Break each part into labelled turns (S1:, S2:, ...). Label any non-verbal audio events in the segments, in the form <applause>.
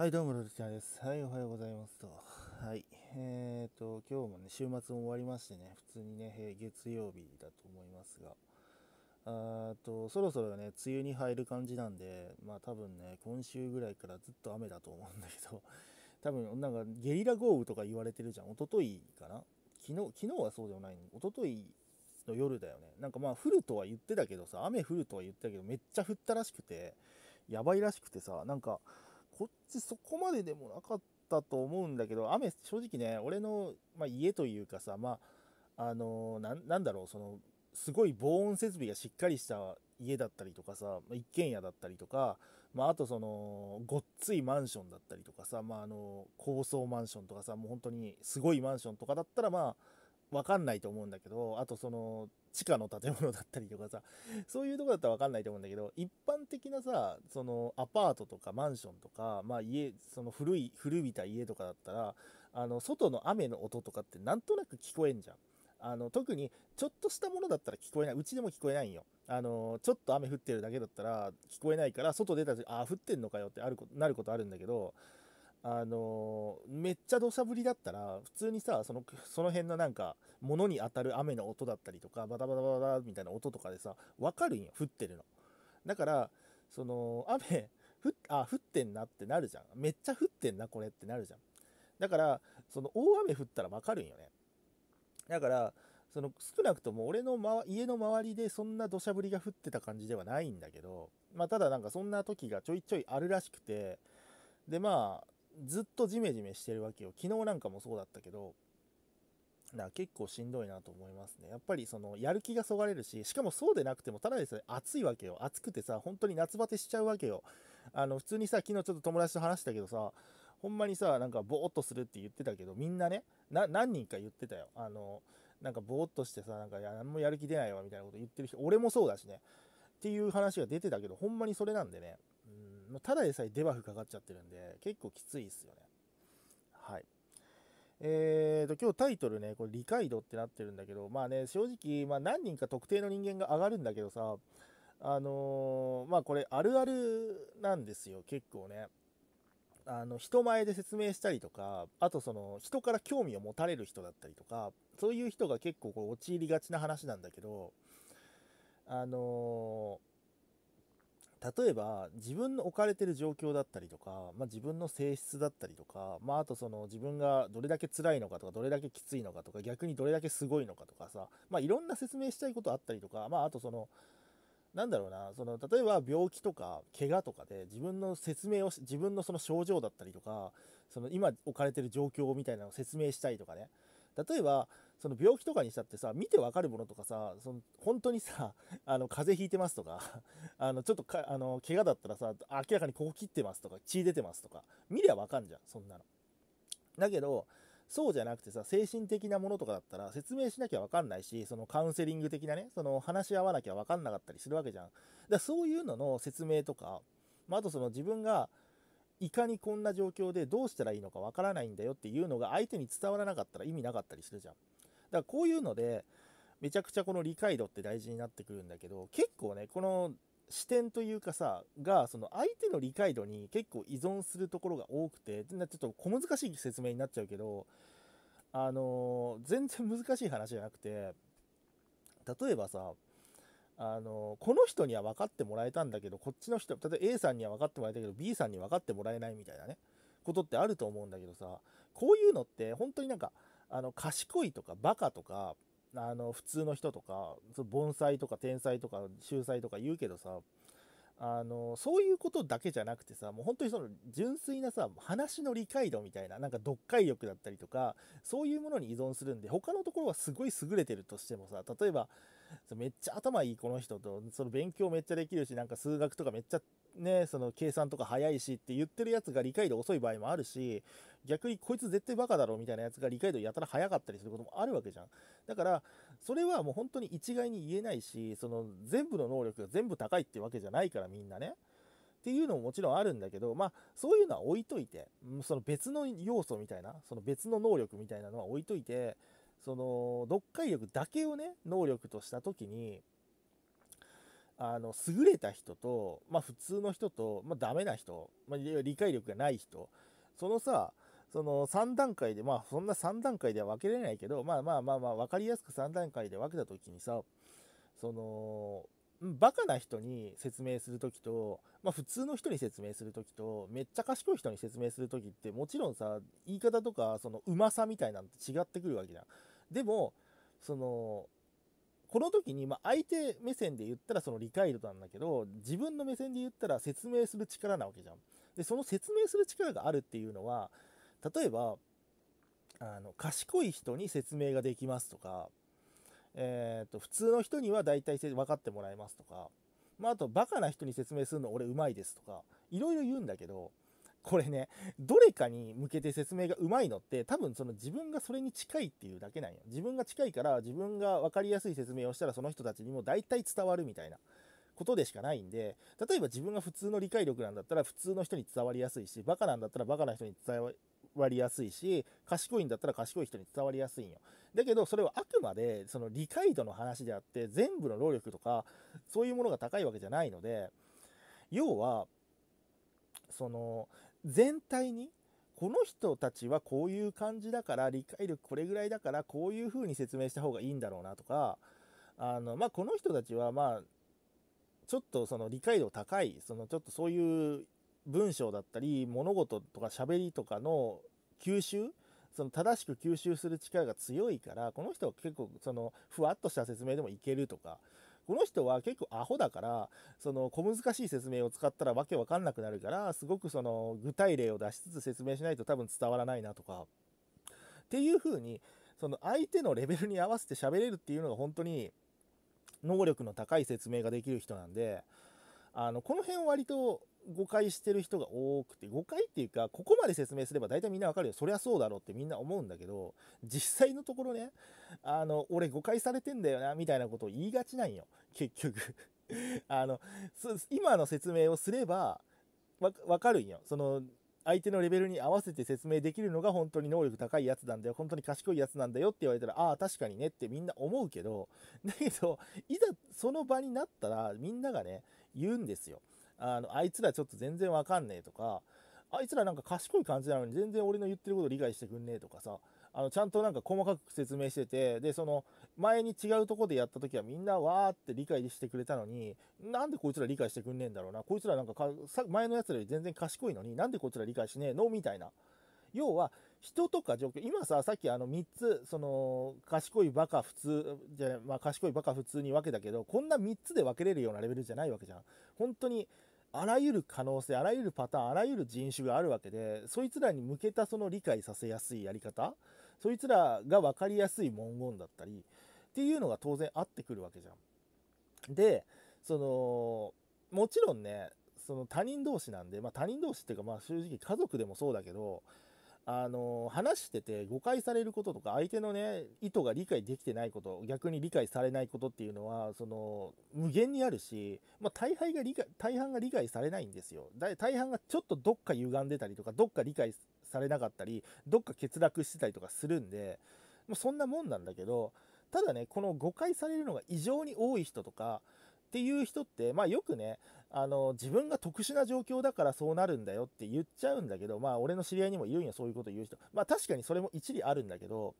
S1: はい、どうも、ロルゃんです。はい、おはようございますと。はい、えーと、今日もね、週末も終わりましてね、普通にね、月曜日だと思いますが、あと、そろそろね、梅雨に入る感じなんで、まあ多分ね、今週ぐらいからずっと雨だと思うんだけど、<laughs> 多分、なんかゲリラ豪雨とか言われてるじゃん。おとといかな昨日、昨日はそうでもないのに、一昨日の夜だよね。なんかまあ降るとは言ってたけどさ、雨降るとは言ってたけど、めっちゃ降ったらしくて、やばいらしくてさ、なんか、こっちそこまででもなかったと思うんだけど、雨、正直ね、俺の、まあ、家というかさ、まあ、あのー、なんだろう、その、すごい防音設備がしっかりした家だったりとかさ、一軒家だったりとか、まあ、あとその、ごっついマンションだったりとかさ、まあ、あの、高層マンションとかさ、もう本当にすごいマンションとかだったら、まあ、分かんないと思うんだけどあとその地下の建物だったりとかさそういうとこだったら分かんないと思うんだけど一般的なさそのアパートとかマンションとか、まあ家、その古い古びた家とかだったらあの外の雨の音とかってなんとなく聞こえんじゃん。あの特にちょっとしたものだったら聞こえないうちでも聞こえないんよあのちょっと雨降ってるだけだったら聞こえないから外出た時ああ降ってんのかよってあるなることあるんだけどあのー、めっちゃ土砂降りだったら、普通にさ、その、その辺のなんか、物に当たる雨の音だったりとか、バタバタバタみたいな音とかでさ、わかるんよ、降ってるの。だから、その、雨、ふあ、降ってんなってなるじゃん。めっちゃ降ってんな、これってなるじゃん。だから、その、大雨降ったらわかるんよね。だから、その、少なくとも俺の、ま、家の周りでそんな土砂降りが降ってた感じではないんだけど、まあ、ただなんかそんな時がちょいちょいあるらしくて、で、まあ、ずっとジメジメしてるわけよ昨日なんかもそうだったけどな結構しんどいなと思いますねやっぱりそのやる気がそがれるししかもそうでなくてもただでさえ暑いわけよ暑くてさ本当に夏バテしちゃうわけよあの普通にさ昨日ちょっと友達と話したけどさほんまにさなんかぼーっとするって言ってたけどみんなね何人か言ってたよあのなんかぼーっとしてさなんか何もやる気出ないわみたいなこと言ってる人俺もそうだしねっていう話が出てたけどほんまにそれなんでねまただでさえデバフかかっちゃってるんで、結構きついですよね。はい。えーと、今日タイトルね、これ、理解度ってなってるんだけど、まあね、正直、まあ、何人か特定の人間が上がるんだけどさ、あのー、まあこれ、あるあるなんですよ、結構ね。あの、人前で説明したりとか、あとその、人から興味を持たれる人だったりとか、そういう人が結構こう陥りがちな話なんだけど、あのー例えば自分の置かれてる状況だったりとか、まあ、自分の性質だったりとか、まあ、あとその自分がどれだけ辛いのかとかどれだけきついのかとか逆にどれだけすごいのかとかさ、まあ、いろんな説明したいことあったりとか、まあ、あとそのなんだろうなその例えば病気とか怪我とかで自分の説明を自分のその症状だったりとかその今置かれてる状況みたいなのを説明したいとかね例えばその病気とかにしたってさ見てわかるものとかさその本当にさ <laughs> あの風邪ひいてますとか <laughs> あのちょっとかあの怪我だったらさ明らかにここ切ってますとか血出てますとか見りゃわかんじゃんそんなの。だけどそうじゃなくてさ精神的なものとかだったら説明しなきゃわかんないしそのカウンセリング的なねその話し合わなきゃわかんなかったりするわけじゃん。だそういうのの説明とか、まあ、あとその自分がいかにこんな状況でどうしたらいいのかわからないんだよっていうのが相手に伝わらなかったら意味なかったりするじゃん。だからこういうので、めちゃくちゃこの理解度って大事になってくるんだけど、結構ね、この視点というかさ、が、その相手の理解度に結構依存するところが多くて、ちょっと小難しい説明になっちゃうけど、あのー、全然難しい話じゃなくて、例えばさ、あのこの人には分かってもらえたんだけどこっちの人例えば A さんには分かってもらえたけど B さんに分かってもらえないみたいなねことってあると思うんだけどさこういうのって本当になんかあの賢いとかバカとかあの普通の人とか盆栽とか天才とか秀才とか言うけどさあのそういうことだけじゃなくてさもう本当にその純粋なさ話の理解度みたいななんか読解力だったりとかそういうものに依存するんで他のところはすごい優れてるとしてもさ例えばめっちゃ頭いいこの人とその勉強めっちゃできるしなんか数学とかめっちゃねその計算とか早いしって言ってるやつが理解度遅い場合もあるし逆にこいつ絶対バカだろみたいなやつが理解度やたら早かったりすることもあるわけじゃんだからそれはもう本当に一概に言えないし、その全部の能力が全部高いってわけじゃないからみんなね。っていうのももちろんあるんだけど、まあそういうのは置いといて、その別の要素みたいな、その別の能力みたいなのは置いといて、その読解力だけをね、能力とした時に、あの優れた人と、まあ、普通の人と、まあ、ダメな人、まあ、理解力がない人そのさその3段階で、まあそんな3段階では分けれないけど、まあまあまあまあ分かりやすく3段階で分けた時にさ、その、バカな人に説明するときと、まあ普通の人に説明するときと、めっちゃ賢い人に説明するときって、もちろんさ、言い方とか、そのうまさみたいなんって違ってくるわけじゃん。でも、その、この時に、ま相手目線で言ったらその理解度なんだけど、自分の目線で言ったら説明する力なわけじゃん。で、その説明する力があるっていうのは、例えばあの賢い人に説明ができますとか、えーと、普通の人には大体分かってもらえますとか、まあ、あとバカな人に説明するの俺うまいですとかいろいろ言うんだけどこれねどれかに向けて説明がうまいのって多分その自分がそれに近いっていうだけなんよ自分が近いから自分が分かりやすい説明をしたらその人たちにも大体伝わるみたいな。ことでしかないんで例えば自分が普通の理解力なんだったら普通の人に伝わりやすいしバカなんだったらバカな人に伝りやすいし、賢いんだったら賢い人に伝わりやすいんよ。だけど、それはあくまで、その理解度の話であって、全部の労力とか、そういうものが高いわけじゃないので、要は、その、全体に、この人たちはこういう感じだから、理解力これぐらいだから、こういう風に説明した方がいいんだろうなとか、あの、まあ、この人たちは、まあ、ちょっとその理解度高い、そのちょっとそういう文章だったり物事とか喋りとかの吸収その正しく吸収する力が強いからこの人は結構そのふわっとした説明でもいけるとかこの人は結構アホだからその小難しい説明を使ったらわけわかんなくなるからすごくその具体例を出しつつ説明しないと多分伝わらないなとかっていうふうにその相手のレベルに合わせて喋れるっていうのが本当に能力の高い説明ができる人なんであのこの辺割と誤解してる人が多くて誤解っていうかここまで説明すれば大体みんなわかるよそりゃそうだろうってみんな思うんだけど実際のところねあの俺誤解されてんだよなみたいなことを言いがちなんよ結局 <laughs> あの今の説明をすればわかるんよその相手のレベルに合わせて説明できるのが本当に能力高いやつなんだよ本当に賢いやつなんだよって言われたらああ確かにねってみんな思うけどだけどいざその場になったらみんながね言うんですよあの、あいつらちょっと全然わかんねえとか、あいつらなんか賢い感じなのに全然俺の言ってること理解してくんねえとかさ、あの、ちゃんとなんか細かく説明してて、で、その、前に違うとこでやった時はみんなわーって理解してくれたのに、なんでこいつら理解してくんねえんだろうな、こいつらなんかか、前のやつらより全然賢いのに、なんでこいつら理解しねえのみたいな。要は、人とか状況、今さ、さっきあの3つ、その、賢いバカ普通、じゃまあ賢いバカ普通に分けだけど、こんな3つで分けれるようなレベルじゃないわけじゃん。本当に、あらゆる可能性、あらゆるパターン、あらゆる人種があるわけで、そいつらに向けたその理解させやすいやり方、そいつらが分かりやすい文言だったり、っていうのが当然合ってくるわけじゃん。で、その、もちろんね、その他人同士なんで、まあ、他人同士っていうか、まあ正直家族でもそうだけど、あの、話してて誤解されることとか、相手のね、意図が理解できてないこと、逆に理解されないことっていうのは、その、無限にあるし、まあ、大半が理解、大半が理解されないんですよ。大半がちょっとどっか歪んでたりとか、どっか理解されなかったり、どっか欠落してたりとかするんで、もうそんなもんなんだけど、ただね、この誤解されるのが異常に多い人とか、っていう人って、まあよくね、あの、自分が特殊な状況だからそうなるんだよって言っちゃうんだけど、まあ、俺の知り合いにもいるんや、そういうこと言う人。まあ、確かにそれも一理あるんだけど、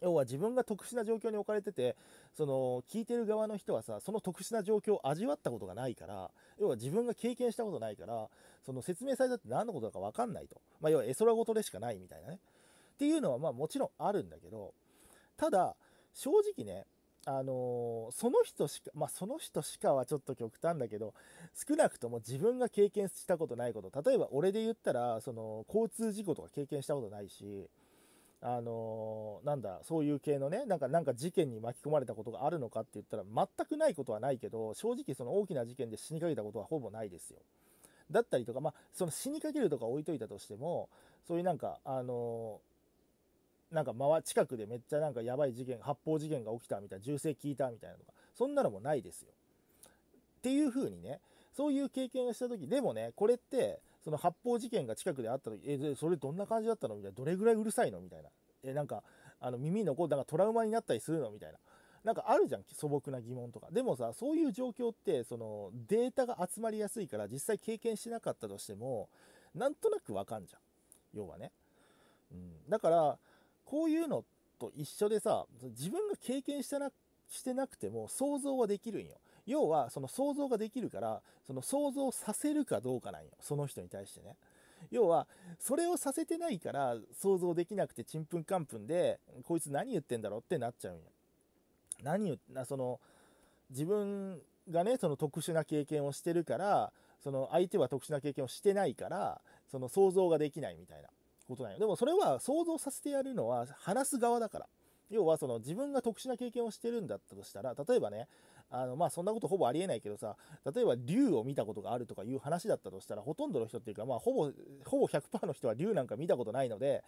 S1: 要は自分が特殊な状況に置かれてて、その、聞いてる側の人はさ、その特殊な状況を味わったことがないから、要は自分が経験したことないから、その説明されたって何のことだかわかんないと。まあ、要は絵空事でしかないみたいなね。っていうのは、まあ、もちろんあるんだけど、ただ、正直ね、あのー、その人しか、まあ、その人しかはちょっと極端だけど、少なくとも自分が経験したことないこと、例えば俺で言ったら、その、交通事故とか経験したことないし、あのー、なんだ、そういう系のね、なんか、なんか事件に巻き込まれたことがあるのかって言ったら、全くないことはないけど、正直その大きな事件で死にかけたことはほぼないですよ。だったりとか、まあ、その死にかけるとか置いといたとしても、そういうなんか、あのーなんか近くでめっちゃなんかやばい事件発砲事件が起きたみたいな銃声聞いたみたいなとかそんなのもないですよ。っていう風にねそういう経験をした時でもねこれってその発砲事件が近くであった時えそれどんな感じだったのみたいなどれぐらいうるさいのみたいなえなんかあの耳のこう、なんかトラウマになったりするのみたいな。なんかあるじゃん素朴な疑問とかでもさそういう状況ってそのデータが集まりやすいから実際経験しなかったとしてもなんとなくわかんじゃん要はね、うん、だからこういうのと一緒でさ、自分が経験したなしてなくても想像はできるんよ。要は、その想像ができるから、その想像させるかどうかなんよ。その人に対してね。要は、それをさせてないから想像できなくてちんぷんかんぷんで、こいつ何言ってんだろうってなっちゃうんよ。何言な、その、自分がね、その特殊な経験をしてるから、その相手は特殊な経験をしてないから、その想像ができないみたいな。ことなんよ。でもそれは想像させてやるのは話す側だから。要はその自分が特殊な経験をしてるんだったとしたら、例えばね、あのまあそんなことほぼありえないけどさ、例えば竜を見たことがあるとかいう話だったとしたら、ほとんどの人っていうか、まあほぼ、ほぼ100%の人は竜なんか見たことないので、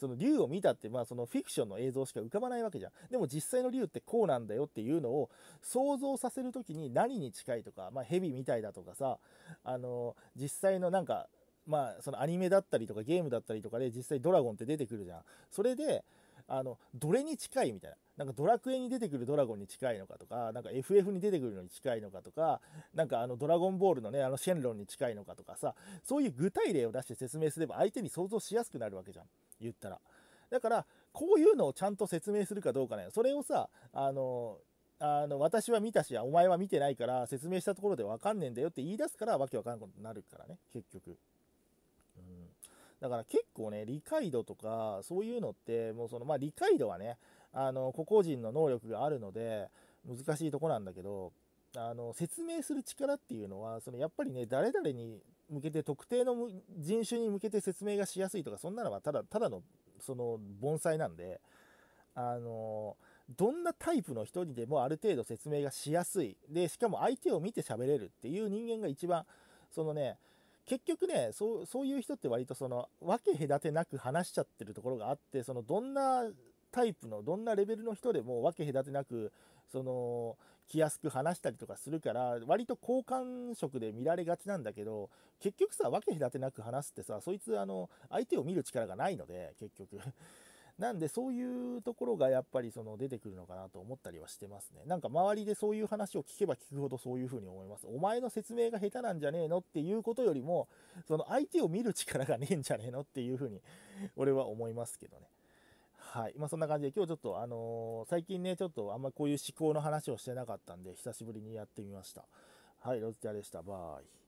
S1: その竜を見たって、まあそのフィクションの映像しか浮かばないわけじゃん。でも実際の竜ってこうなんだよっていうのを想像させるときに何に近いとか、まあ蛇みたいだとかさ、あの、実際のなんか、まあ、そのアニメだったりとかゲームだったりとかで実際ドラゴンって出てくるじゃん。それで、あの、どれに近いみたいな。なんかドラクエに出てくるドラゴンに近いのかとか、なんか FF に出てくるのに近いのかとか、なんかあのドラゴンボールのね、あのシェンロンに近いのかとかさ、そういう具体例を出して説明すれば相手に想像しやすくなるわけじゃん。言ったら。だから、こういうのをちゃんと説明するかどうかね。それをさ、あの、あの私は見たし、お前は見てないから説明したところでわかんねえんだよって言い出すからわけわかんなくなるからね、結局。だから結構ね、理解度とか、そういうのって、もうその、まあ理解度はね、あの、個々人の能力があるので、難しいとこなんだけど、あの、説明する力っていうのは、そのやっぱりね、誰々に向けて特定の人種に向けて説明がしやすいとかそんなのはただただのその盆栽なんであのどんなタイプの人にでもある程度説明がしやすいでしかも相手を見て喋れるっていう人間が一番そのね結局ねそうそういう人って割とその分け隔てなく話しちゃってるところがあってそのどんなタイプのどんなレベルの人でも分け隔てなくその気安く話したりとかするから割と好感触で見られがちなんだけど結局さ分け隔てなく話すってさそいつあの相手を見る力がないので結局なんでそういうところがやっぱりその出てくるのかなと思ったりはしてますね。なんか周りでそういう話を聞けば聞くほどそういうふうに思います。お前の説明が下手なんじゃねえのっていうことよりも、その相手を見る力がねえんじゃねえのっていうふうに俺は思いますけどね。はい。まあそんな感じで今日ちょっとあのー、最近ね、ちょっとあんまこういう思考の話をしてなかったんで、久しぶりにやってみました。はい、ロズテアでした。バイ。